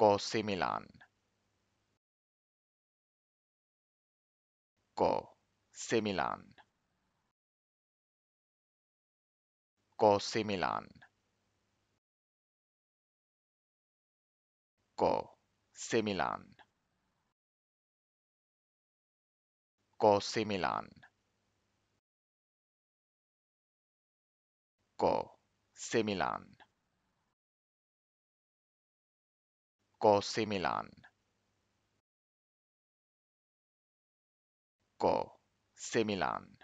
Ko Similan. Ko Similan. Ko Similan. Ko Similan. Ko Similan. Ko Similan. AC Milan AC Milan